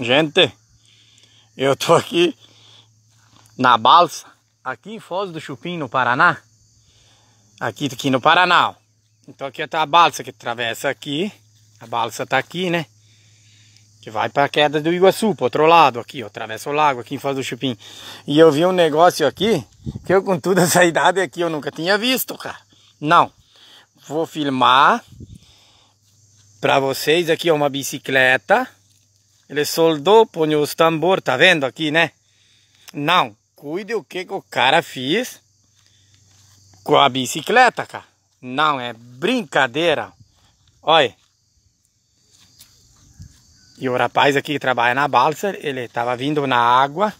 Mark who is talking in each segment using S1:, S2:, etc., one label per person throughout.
S1: Gente, eu tô aqui na balsa, aqui em Foz do Chupim, no Paraná. Aqui, aqui no Paraná. Ó. Então aqui é tá a balsa que atravessa aqui. A balsa tá aqui, né? Que vai pra queda do Iguaçu, pro outro lado aqui, ó. Atravessa o lago aqui em Foz do Chupim. E eu vi um negócio aqui, que eu com toda essa idade aqui eu nunca tinha visto, cara. Não. Vou filmar pra vocês aqui, ó, uma bicicleta ele soldou, põe os tambor, tá vendo aqui, né? Não, cuide o que, que o cara fez com a bicicleta, cara. Não, é brincadeira. Olha. E o rapaz aqui que trabalha na balsa, ele tava vindo na água.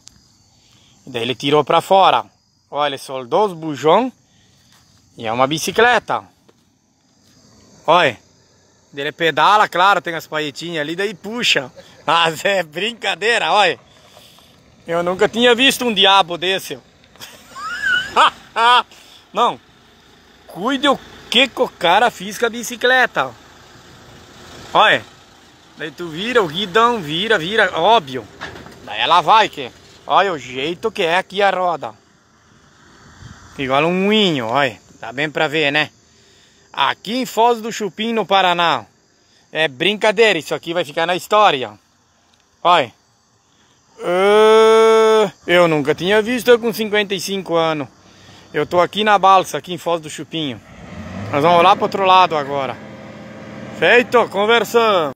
S1: Daí ele tirou pra fora. Olha, ele soldou os bujões. E é uma bicicleta. Olha. Ele pedala, claro, tem as palhetinhas ali, daí puxa. Mas é brincadeira, olha. Eu nunca tinha visto um diabo desse. Não. Cuide o que, que o cara fez com a bicicleta. Olha. Daí tu vira o guidão, vira, vira, óbvio. Daí ela vai, que. Olha o jeito que é aqui a roda. Igual um moinho, olha. Dá bem pra ver, né? aqui em Foz do Chupim, no Paraná. É brincadeira, isso aqui vai ficar na história. Olha. Ah, eu nunca tinha visto eu com 55 anos. Eu tô aqui na balsa, aqui em Foz do Chupinho. Nós vamos lá pro outro lado agora. Feito, conversando.